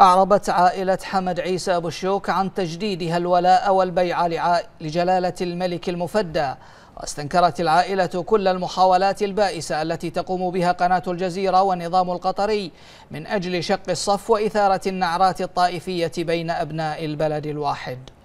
أعربت عائلة حمد عيسى أبو الشوك عن تجديدها الولاء والبيع لجلالة الملك المفدى واستنكرت العائلة كل المحاولات البائسة التي تقوم بها قناة الجزيرة والنظام القطري من أجل شق الصف وإثارة النعرات الطائفية بين أبناء البلد الواحد